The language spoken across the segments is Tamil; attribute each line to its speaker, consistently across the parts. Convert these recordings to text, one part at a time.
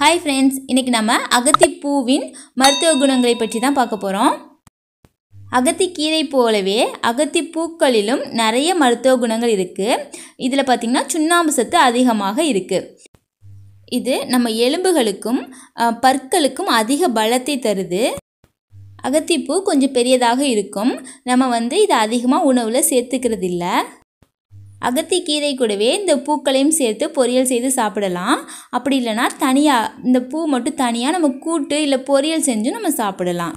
Speaker 1: ஹாய் ஃப்ரெண்ட்ஸ் இன்றைக்கி நம்ம அகத்தி பூவின் மருத்துவ குணங்களை பற்றி தான் பார்க்க போகிறோம் அகத்தி கீரை போலவே அகத்தி பூக்களிலும் நிறைய மருத்துவ குணங்கள் இருக்குது இதில் பார்த்திங்கன்னா சுண்ணாம்பு சத்து அதிகமாக இருக்குது இது நம்ம எலும்புகளுக்கும் பற்களுக்கும் அதிக பலத்தை தருது அகத்திப்பூ கொஞ்சம் பெரியதாக இருக்கும் நம்ம வந்து இதை அதிகமாக உணவில் சேர்த்துக்கிறது இல்லை அகத்தி கீரை கூடவே இந்த பூக்களையும் சேர்த்து பொரியல் செய்து சாப்பிடலாம் அப்படி இல்லைனா தனியாக இந்த பூ மட்டும் தனியாக நம்ம கூட்டு இல்லை பொரியல் செஞ்சு நம்ம சாப்பிடலாம்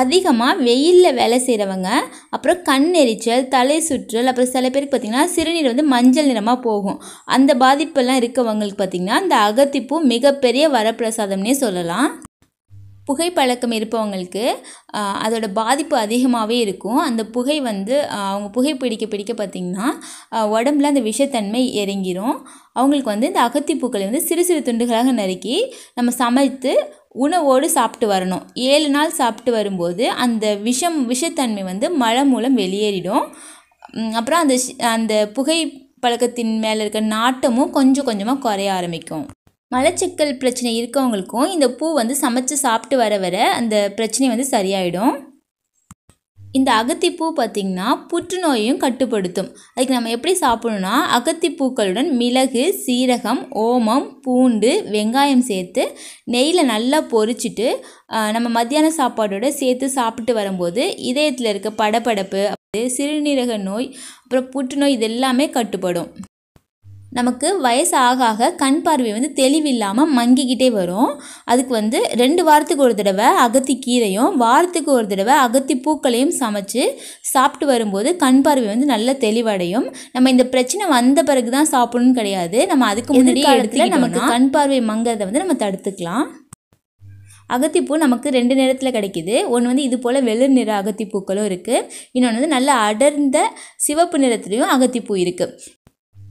Speaker 1: அதிகமாக வெயிலில் வேலை செய்கிறவங்க அப்புறம் கண் எரிச்சல் தலை சுற்றல் அப்புறம் சில பேருக்கு பார்த்திங்கன்னா சிறுநீர் வந்து மஞ்சள் நிறமாக போகும் அந்த பாதிப்பெல்லாம் இருக்கவங்களுக்கு பார்த்திங்கன்னா இந்த அகத்திப்பூ மிகப்பெரிய வரப்பிரசாதம்னே சொல்லலாம் புகைப்பழக்கம் இருப்பவங்களுக்கு அதோடய பாதிப்பு அதிகமாகவே இருக்கும் அந்த புகை வந்து அவங்க புகை பிடிக்க பிடிக்க பார்த்திங்கன்னா உடம்புல அந்த விஷத்தன்மை இறங்கிரும் அவங்களுக்கு வந்து இந்த அகத்திப்பூக்களை வந்து சிறு சிறு துண்டுகளாக நறுக்கி நம்ம சமைத்து உணவோடு சாப்பிட்டு வரணும் ஏழு நாள் சாப்பிட்டு வரும்போது அந்த விஷம் விஷத்தன்மை வந்து மழை மூலம் வெளியேறிடும் அப்புறம் அந்த அந்த புகை பழக்கத்தின் மேலே இருக்க நாட்டமும் கொஞ்சம் கொஞ்சமாக குறைய ஆரம்பிக்கும் மலச்சிக்கல் பிரச்சனை இருக்கவங்களுக்கும் இந்த பூ வந்து சமைச்சு சாப்பிட்டு வர வர அந்த பிரச்சனை வந்து சரியாயிடும் இந்த அகத்திப்பூ பார்த்திங்கன்னா புற்றுநோயையும் கட்டுப்படுத்தும் அதுக்கு நம்ம எப்படி சாப்பிடணும்னா அகத்திப்பூக்களுடன் மிளகு சீரகம் ஓமம் பூண்டு வெங்காயம் சேர்த்து நெய்யில் நல்லா பொறிச்சிட்டு நம்ம மத்தியான சாப்பாடோடு சேர்த்து சாப்பிட்டு வரும்போது இதயத்தில் இருக்க படபடப்பு சிறுநீரக நோய் அப்புறம் புற்றுநோய் இது எல்லாமே கட்டுப்படும் நமக்கு வயசு ஆக ஆக கண் பார்வை வந்து தெளிவில்லாமல் மங்கிக்கிட்டே வரும் அதுக்கு வந்து ரெண்டு வாரத்துக்கு ஒரு தடவை அகத்தி கீரையும் வாரத்துக்கு ஒரு தடவை அகத்தி பூக்களையும் சமைச்சு சாப்பிட்டு வரும்போது கண் பார்வை வந்து நல்ல தெளிவடையும் நம்ம இந்த பிரச்சனை வந்த பிறகு தான் சாப்பிடணும்னு கிடையாது நம்ம அதுக்கு முன்னாடி இடத்துல நமக்கு கண் பார்வை மங்கிறத வந்து நம்ம தடுத்துக்கலாம் அகத்திப்பூ நமக்கு ரெண்டு நிறத்தில் கிடைக்கிது ஒன்று வந்து இது போல் வெளிர் நிற அகத்திப்பூக்களும் இருக்குது இன்னொன்று வந்து நல்ல அடர்ந்த சிவப்பு நிறத்துலேயும் அகத்திப்பூ இருக்குது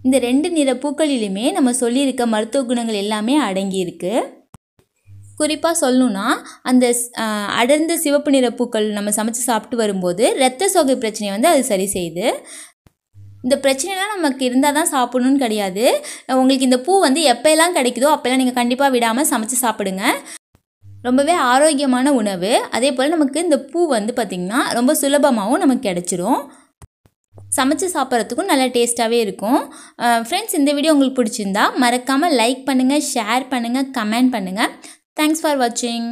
Speaker 1: இந்த ரெண்டு நிற பூக்களிலுமே நம்ம சொல்லியிருக்க மருத்துவ குணங்கள் எல்லாமே அடங்கியிருக்கு குறிப்பாக சொல்லணும்னா அந்த அடர்ந்த சிவப்பு நிற பூக்கள் நம்ம சமைச்சு சாப்பிட்டு வரும்போது ரத்த சோகை பிரச்சனையை வந்து அது சரி செய்யுது இந்த பிரச்சனைலாம் நமக்கு இருந்தால் தான் சாப்பிடணும்னு கிடையாது உங்களுக்கு இந்த பூ வந்து எப்போல்லாம் கிடைக்குதோ அப்போல்லாம் நீங்கள் கண்டிப்பாக விடாமல் சமைச்சு சாப்பிடுங்க ரொம்பவே ஆரோக்கியமான உணவு அதே போல் நமக்கு இந்த பூ வந்து பார்த்திங்கன்னா ரொம்ப சுலபமாகவும் நமக்கு கிடச்சிரும் சமைச்சு சாப்பிட்றதுக்கும் நல்லா டேஸ்ட்டாகவே இருக்கும் ஃப்ரெண்ட்ஸ் இந்த வீடியோ உங்களுக்கு பிடிச்சிருந்தா மறக்காமல் லைக் பண்ணுங்கள் ஷேர் பண்ணுங்கள் கமெண்ட் பண்ணுங்கள் தேங்க்ஸ் ஃபார் வாட்சிங்